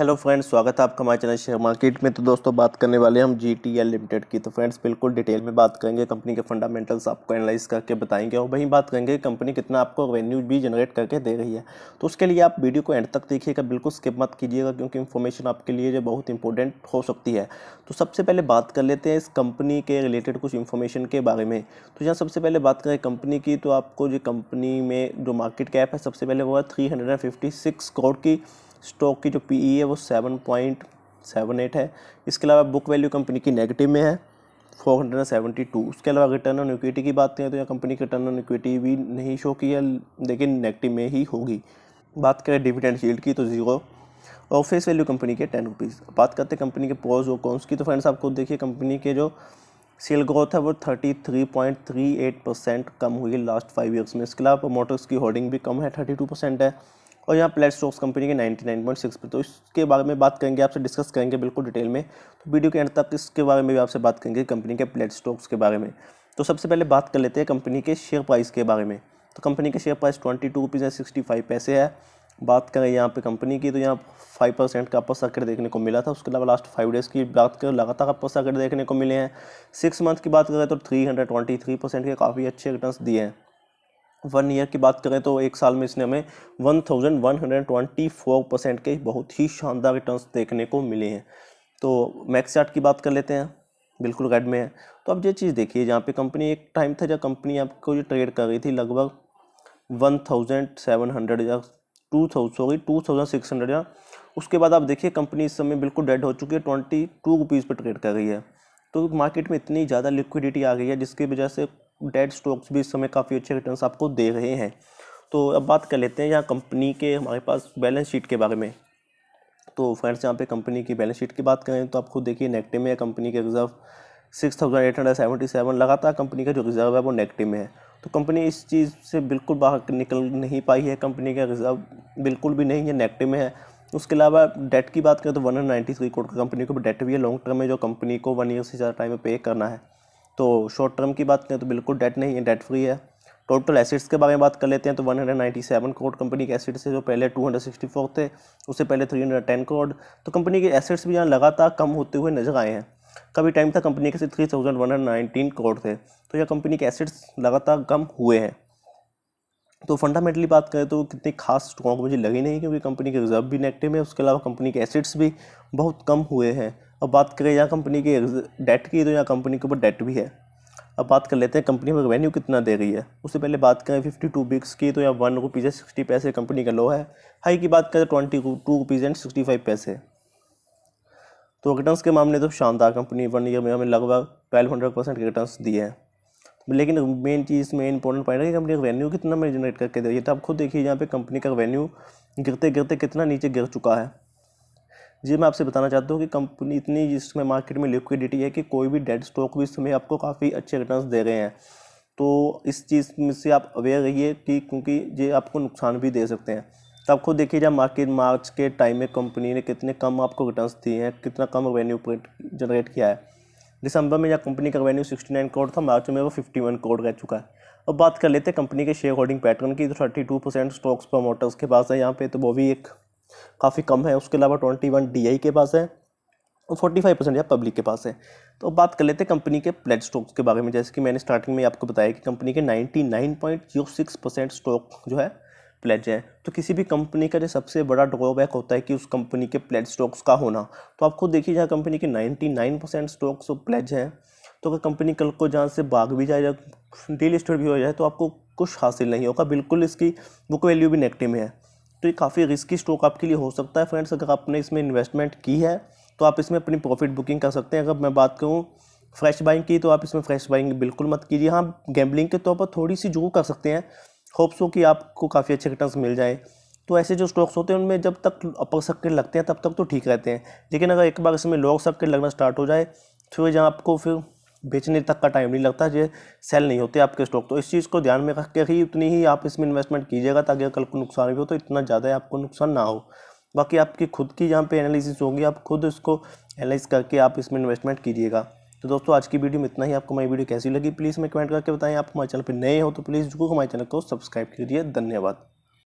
hello friends स्वागत है आपका हमारे चैनल शेयर मार्केट में तो दोस्तों बात करने वाले हम जी टी एल लिमिटेड की तो फ्रेंड्स बिल्कुल डिटेल में बात करेंगे कंपनी के फंडामेंटल्स आपको एनालाइज करके बताएंगे और वहीं बात करेंगे कंपनी कितना आपको रेवेन्यू भी जनरेट करके दे रही है तो उसके लिए आप वीडियो को एंड तक देखिएगा बिल्कुल स्किप मत कीजिएगा क्योंकि इन्फॉर्मेशन आपके लिए जो बहुत इंपॉर्टेंट हो सकती है तो सबसे पहले बात कर लेते हैं इस कंपनी के रिलेटेड कुछ इन्फॉर्मेशन के बारे में तो यहाँ सबसे पहले बात करें कंपनी की तो आपको जो कंपनी में जो मार्केट कैप है सबसे पहले वो है थ्री करोड़ की स्टॉक की जो पीई e है वो सेवन पॉइंट सेवन एट है इसके अलावा बुक वैल्यू कंपनी की नेगेटिव में है four hundred and seventy two उसके अलावा रिटर्न ऑन इक्विटी की बात करें तो यहाँ कंपनी की रिटर्न ऑन इक्विटी भी नहीं शो की है लेकिन नेगेटिव में ही होगी बात करें डिविडेंड शील्ड की तो ज़ीरो और फेस वैल्यू कंपनी के टेन रुपीज़ बात करते हैं कंपनी के पॉज और कॉन्स की तो फ्रेंड्स आपको देखिए कंपनी के जो सेल ग्रोथ है वो thirty three point three eight percent कम हुई है लास्ट फाइव ईयर्स में इसके अलावा मोटर्स की होल्डिंग भी कम है थर्टी टू परसेंट है और यहाँ प्लेट स्टॉक्स कंपनी के 99.6 पे तो इसके बारे में बात करेंगे आपसे डिस्कस करेंगे बिल्कुल डिटेल में तो वीडियो के एंड तक इसके बारे में भी आपसे बात करेंगे कंपनी के प्लेट स्टॉक्स के बारे में तो सबसे पहले बात कर लेते हैं कंपनी के शेयर प्राइस के बारे में तो कंपनी के share price twenty two rupees sixty five paise है बात करें यहाँ पर कंपनी की तो यहाँ फाइव परसेंट का अपर सर्किट देखने को मिला था उसके अलावा लास्ट फाइव डेज़ की बात करें लगातार अपर सर्किट देखने को मिले हैं सिक्स मंथ की बात करें तो three hundred twenty three percent के काफ़ी अच्छे रिटर्न दिए हैं वन ईयर की बात करें तो एक साल में इसने हमें one thousand one hundred twenty four percent के बहुत ही शानदार रिटर्न्स देखने को मिले हैं तो मैक्स चार्ट की बात कर लेते हैं बिल्कुल रेड में है तो अब ये चीज़ देखिए जहाँ पे कंपनी एक टाइम था जब कंपनी आपको जो ट्रेड कर रही थी लगभग वन थाउजेंड सेवन हंड्रेड या two thousand sorry two thousand six hundred या उसके बाद आप देखिए कंपनी इस समय बिल्कुल डेड हो चुकी है ट्वेंटी टू रुपीज़ पर ट्रेड कर रही है तो मार्केट में इतनी ज़्यादा लिक्विडिटी आ गई है जिसकी वजह से डेड स्टॉक्स भी इस समय काफ़ी अच्छे रिटर्न आपको दे रहे हैं तो अब बात कर लेते हैं यहाँ कंपनी के हमारे पास बैलेंस शीट के बारे में तो फ्रेंड्स यहाँ पे कंपनी की बैलेंस शीट की बात करें तो आप खुद देखिए नेगेटिव में कंपनी के reserve six thousand eight hundred seventy seven लगातार कंपनी का जो रिज़र्व है वो नेगेटिव में है तो कंपनी इस चीज़ से बिल्कुल बाहर निकल नहीं पाई है कंपनी का रिज़र्व बिल्कुल भी नहीं है नेगेटिव में है उसके अलावा डेट की बात करें तो one hundred ninety three crore का कंपनी को डेट भी है लॉन्ग टर्म में जो कंपनी को वन ईयर से ज़्यादा टाइम में पे करना है तो शॉर्ट टर्म की बात करें तो बिल्कुल डेट नहीं है डेट फ्री है टोटल एसिड्स के बारे में बात कर लेते हैं तो 197 करोड़ कंपनी के एसिड्स से जो पहले 264 थे उससे पहले 310 करोड़ तो कंपनी के एसिड्स भी यहाँ लगातार कम होते हुए नजर आए हैं कभी टाइम था कंपनी के सिर्फ three thousand one hundred nineteen crore थे तो यह कंपनी के एसिड्स लगातार कम हुए हैं तो फंडामेंटली बात करें तो कितनी खास स्ट्रॉन्ग मुझे लगी नहीं क्योंकि कंपनी के रिजर्व भी नेगेटिव है उसके अलावा कंपनी के एसिड्स भी बहुत कम हुए हैं अब बात करें यहाँ कंपनी की डेट की तो यहाँ कंपनी के ऊपर डेट भी है अब बात कर लेते हैं कंपनी में रेवेन्यू कितना दे रही है उससे पहले बात करें फिफ्टी टू बिक्स की तो यहाँ वन रुपीज़ या सिक्सटी पैसे कंपनी का लो है हाई की बात करें twenty two rupees and sixty five paise तो रिटर्न के मामले तो शानदार कंपनी वन ईयर में हमें लगभग ट्वेल्व हंड्रेड परसेंट रिटर्न दिए हैं लेकिन मेन चीज़ में इंपॉर्टेंट पॉइंट है कि कंपनी का रेवेन्यू कितना में जनरेट करके दे रही है तो आप खुद देखिए यहाँ पर कंपनी का रेवेन्यू गिरते गिरते कितना नीचे गिर चुका है जी मैं आपसे बताना चाहता हूँ कि कंपनी इतनी जिसमें मार्केट में लिक्विडिटी है कि कोई भी डेड स्टॉक भी इस समय आपको काफ़ी अच्छे रिटर्न दे रहे हैं तो इस चीज़ में से आप अवेयर रहिए कि क्योंकि ये आपको नुकसान भी दे सकते हैं तो खुद देखिए जब मार्केट मार्च के टाइम में कंपनी ने कितने कम आपको रिटर्न्स दिए हैं कितना कम रेवेन्यू जनरेट किया है दिसंबर में जब कंपनी का रेवेन्यू सिक्सटी नाइन करोड़ था मार्च में वो फिफ्टी वन करोड़ रह चुका है अब बात कर लेते हैं कंपनी के शेयर होल्डिंग पैटर्न की तो thirty two percent stocks promoters के पास है यहाँ पे तो वो भी एक काफ़ी कम है उसके अलावा ट्वेंटी वन डी आई के पास है और फोर्टी फाइव परसेंट या पब्लिक के पास है तो अब बात कर लेते हैं कंपनी के प्लेड स्टॉक्स के बारे में जैसे कि मैंने स्टार्टिंग में आपको बताया कि कंपनी के ninety nine point zero six percent stock जो है प्लेज है तो किसी भी कंपनी का जो सबसे बड़ा ड्रॉबैक होता है कि उस कंपनी के प्लेट स्टॉक्स का होना तो आप खुद देखिए जहाँ कंपनी के ninety nine percent stocks pledge हैं तो अगर कंपनी कल को जहाँ से भाग भी जाए या डीलिस्टेड भी हो जाए तो आपको कुछ हासिल नहीं होगा बिल्कुल इसकी बुक वैल्यू भी नेगेटिव है तो ये काफ़ी रिस्की स्टॉक आपके लिए हो सकता है फ्रेंड्स अगर आपने इसमें इन्वेस्टमेंट की है तो आप इसमें अपनी प्रॉफिट बुकिंग कर सकते हैं अगर मैं बात करूँ फ्रेश बाइंग की तो आप इसमें फ्रेश बाइंग बिल्कुल मत कीजिए हाँ गैम्बलिंग के तौर तो पर थोड़ी सी जरूर कर सकते हैं होप्स हो कि आपको काफ़ी अच्छे रिटर्न मिल जाएँ तो ऐसे जो स्टॉक्स होते हैं उनमें जब तक अपर सर्किट लगते हैं तब तक तो ठीक रहते हैं लेकिन अगर एक बार इसमें लोअर सर्किट लगना स्टार्ट हो जाए तो जहाँ आपको फिर बेचने तक का टाइम नहीं लगता ये सेल नहीं होते आपके स्टॉक तो इस चीज़ को ध्यान में रख के ही उतनी ही आप इसमें इन्वेस्टमेंट कीजिएगा ताकि कल को नुकसान भी हो तो इतना ज़्यादा आपको नुकसान ना हो बाकी आपकी खुद की यहाँ पे एनालिसिस होगी आप खुद इसको एनालिस करके आप इसमें इन्वेस्टमेंट कीजिएगा तो दोस्तों आज की वीडियो में इतना ही आपको हमारी वीडियो कैसी लगी प्लीज़ मैं कमेंट करके बताएं आप हमारे चैनल पर नए हो तो प्लीज़ जरूर हमारे चैनल को सब्सक्राइब कीजिए धन्यवाद